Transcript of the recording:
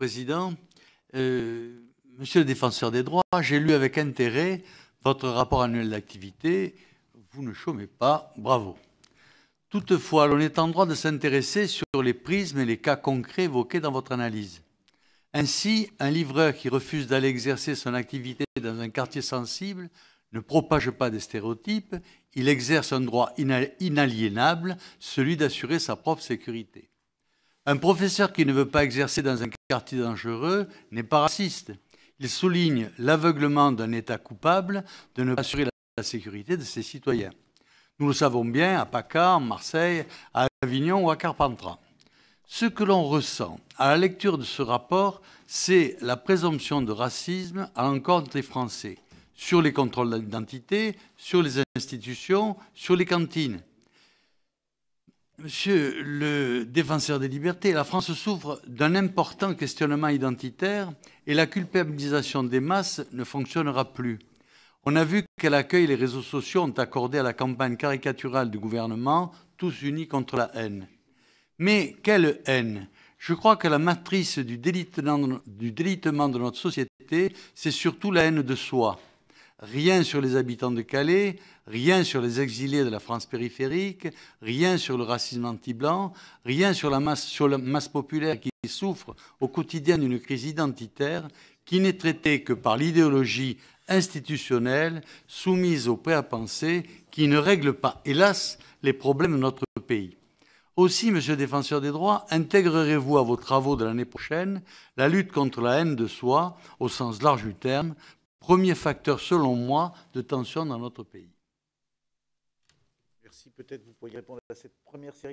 Président. Euh, monsieur le défenseur des droits, j'ai lu avec intérêt votre rapport annuel d'activité. Vous ne chômez pas, bravo. Toutefois, l'on est en droit de s'intéresser sur les prismes et les cas concrets évoqués dans votre analyse. Ainsi, un livreur qui refuse d'aller exercer son activité dans un quartier sensible ne propage pas des stéréotypes, il exerce un droit inaliénable, celui d'assurer sa propre sécurité. Un professeur qui ne veut pas exercer dans un quartier dangereux n'est pas raciste. Il souligne l'aveuglement d'un État coupable de ne pas assurer la sécurité de ses citoyens. Nous le savons bien à Paccard, Marseille, à Avignon ou à Carpentras. Ce que l'on ressent à la lecture de ce rapport, c'est la présomption de racisme à l'encontre des Français, sur les contrôles d'identité, sur les institutions, sur les cantines. Monsieur le défenseur des libertés, la France souffre d'un important questionnement identitaire et la culpabilisation des masses ne fonctionnera plus. On a vu quel accueil les réseaux sociaux ont accordé à la campagne caricaturale du gouvernement tous unis contre la haine. Mais quelle haine Je crois que la matrice du délitement de notre société, c'est surtout la haine de soi rien sur les habitants de Calais, rien sur les exilés de la France périphérique, rien sur le racisme anti-blanc, rien sur la, masse, populaire qui souffre au quotidien d'une crise identitaire qui n'est traitée que par l'idéologie institutionnelle soumise au pré-à-penser qui ne règle pas, hélas, les problèmes de notre pays. Aussi, Monsieur le Défenseur des droits, intégrerez-vous à vos travaux de l'année prochaine la lutte contre la haine de soi, au sens large du terme, premier facteur, selon moi, de tension dans notre pays. Merci. Peut-être vous pourriez répondre à cette première série